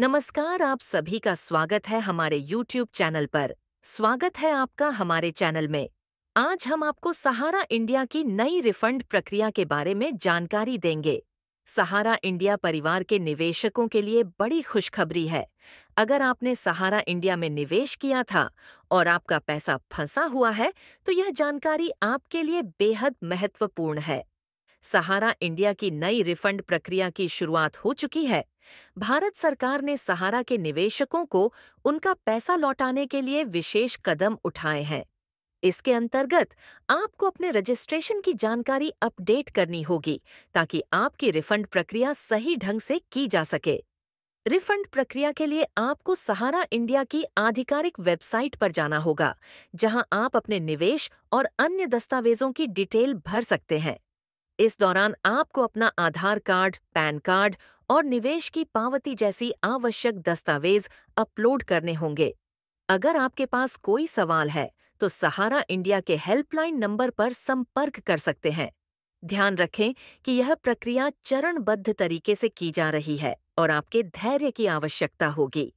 नमस्कार आप सभी का स्वागत है हमारे YouTube चैनल पर स्वागत है आपका हमारे चैनल में आज हम आपको सहारा इंडिया की नई रिफंड प्रक्रिया के बारे में जानकारी देंगे सहारा इंडिया परिवार के निवेशकों के लिए बड़ी खुशखबरी है अगर आपने सहारा इंडिया में निवेश किया था और आपका पैसा फंसा हुआ है तो यह जानकारी आपके लिए बेहद महत्वपूर्ण है सहारा इंडिया की नई रिफंड प्रक्रिया की शुरुआत हो चुकी है भारत सरकार ने सहारा के निवेशकों को उनका पैसा लौटाने के लिए विशेष कदम उठाए हैं इसके अंतर्गत आपको अपने रजिस्ट्रेशन की जानकारी अपडेट करनी होगी ताकि आपकी रिफंड प्रक्रिया सही ढंग से की जा सके रिफंड प्रक्रिया के लिए आपको सहारा इंडिया की आधिकारिक वेबसाइट पर जाना होगा जहां आप अपने निवेश और अन्य दस्तावेजों की डिटेल भर सकते हैं इस दौरान आपको अपना आधार कार्ड पैन कार्ड और निवेश की पावती जैसी आवश्यक दस्तावेज अपलोड करने होंगे अगर आपके पास कोई सवाल है तो सहारा इंडिया के हेल्पलाइन नंबर पर संपर्क कर सकते हैं ध्यान रखें कि यह प्रक्रिया चरणबद्ध तरीके से की जा रही है और आपके धैर्य की आवश्यकता होगी